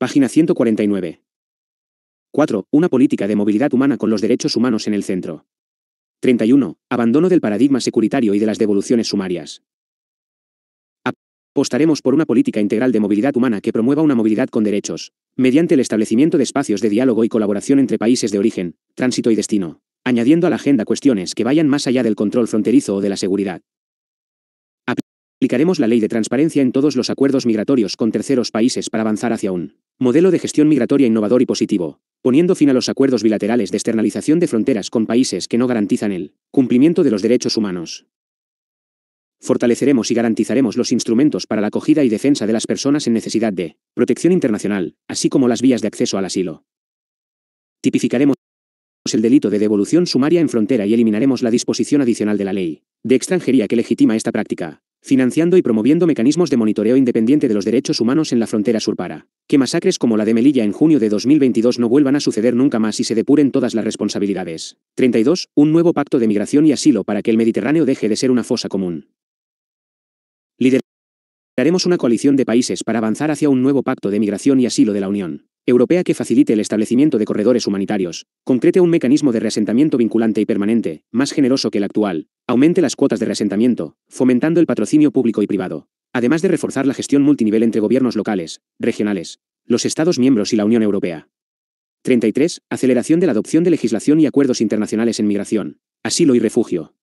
Página 149. 4. Una política de movilidad humana con los derechos humanos en el centro. 31. Abandono del paradigma securitario y de las devoluciones sumarias. Apostaremos por una política integral de movilidad humana que promueva una movilidad con derechos, mediante el establecimiento de espacios de diálogo y colaboración entre países de origen, tránsito y destino, añadiendo a la agenda cuestiones que vayan más allá del control fronterizo o de la seguridad, Aplicaremos la ley de transparencia en todos los acuerdos migratorios con terceros países para avanzar hacia un modelo de gestión migratoria innovador y positivo, poniendo fin a los acuerdos bilaterales de externalización de fronteras con países que no garantizan el cumplimiento de los derechos humanos. Fortaleceremos y garantizaremos los instrumentos para la acogida y defensa de las personas en necesidad de protección internacional, así como las vías de acceso al asilo. Tipificaremos el delito de devolución sumaria en frontera y eliminaremos la disposición adicional de la ley de extranjería que legitima esta práctica financiando y promoviendo mecanismos de monitoreo independiente de los derechos humanos en la frontera sur para que masacres como la de Melilla en junio de 2022 no vuelvan a suceder nunca más y se depuren todas las responsabilidades. 32. Un nuevo pacto de migración y asilo para que el Mediterráneo deje de ser una fosa común. Lideraremos una coalición de países para avanzar hacia un nuevo pacto de migración y asilo de la Unión europea que facilite el establecimiento de corredores humanitarios, concrete un mecanismo de reasentamiento vinculante y permanente, más generoso que el actual, aumente las cuotas de reasentamiento, fomentando el patrocinio público y privado, además de reforzar la gestión multinivel entre gobiernos locales, regionales, los Estados miembros y la Unión Europea. 33. Aceleración de la adopción de legislación y acuerdos internacionales en migración, asilo y refugio.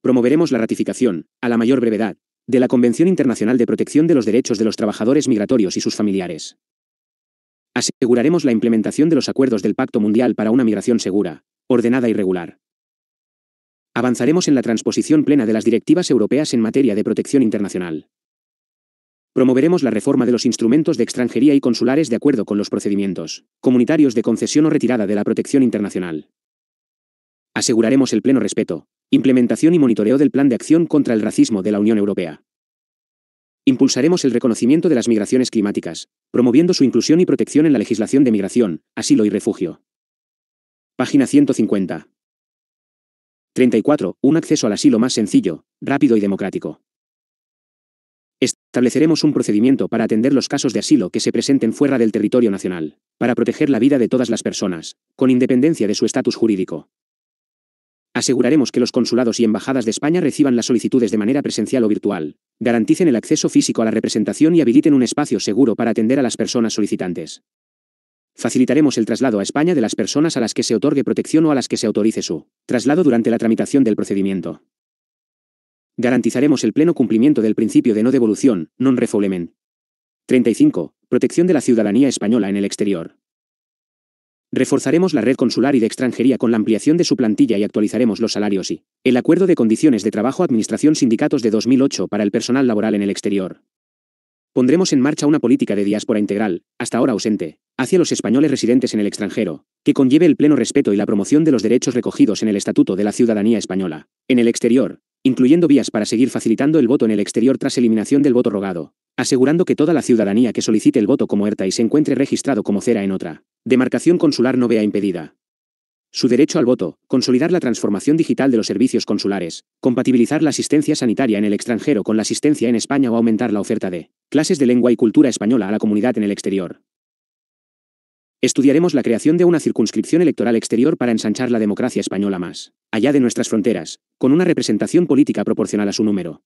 Promoveremos la ratificación, a la mayor brevedad, de la Convención Internacional de Protección de los Derechos de los Trabajadores Migratorios y sus familiares, Aseguraremos la implementación de los acuerdos del Pacto Mundial para una migración segura, ordenada y regular. Avanzaremos en la transposición plena de las directivas europeas en materia de protección internacional. Promoveremos la reforma de los instrumentos de extranjería y consulares de acuerdo con los procedimientos comunitarios de concesión o retirada de la protección internacional. Aseguraremos el pleno respeto, implementación y monitoreo del Plan de Acción contra el Racismo de la Unión Europea. Impulsaremos el reconocimiento de las migraciones climáticas, promoviendo su inclusión y protección en la legislación de migración, asilo y refugio. Página 150. 34. Un acceso al asilo más sencillo, rápido y democrático. Estableceremos un procedimiento para atender los casos de asilo que se presenten fuera del territorio nacional, para proteger la vida de todas las personas, con independencia de su estatus jurídico, Aseguraremos que los consulados y embajadas de España reciban las solicitudes de manera presencial o virtual, garanticen el acceso físico a la representación y habiliten un espacio seguro para atender a las personas solicitantes. Facilitaremos el traslado a España de las personas a las que se otorgue protección o a las que se autorice su traslado durante la tramitación del procedimiento. Garantizaremos el pleno cumplimiento del principio de no devolución, non refoulement. 35. Protección de la ciudadanía española en el exterior. Reforzaremos la red consular y de extranjería con la ampliación de su plantilla y actualizaremos los salarios y el acuerdo de condiciones de trabajo Administración Sindicatos de 2008 para el personal laboral en el exterior. Pondremos en marcha una política de diáspora integral, hasta ahora ausente, hacia los españoles residentes en el extranjero, que conlleve el pleno respeto y la promoción de los derechos recogidos en el Estatuto de la Ciudadanía Española, en el exterior, incluyendo vías para seguir facilitando el voto en el exterior tras eliminación del voto rogado, asegurando que toda la ciudadanía que solicite el voto como ERTA y se encuentre registrado como CERA en otra Demarcación consular no vea impedida. Su derecho al voto, consolidar la transformación digital de los servicios consulares, compatibilizar la asistencia sanitaria en el extranjero con la asistencia en España o aumentar la oferta de clases de lengua y cultura española a la comunidad en el exterior. Estudiaremos la creación de una circunscripción electoral exterior para ensanchar la democracia española más, allá de nuestras fronteras, con una representación política proporcional a su número.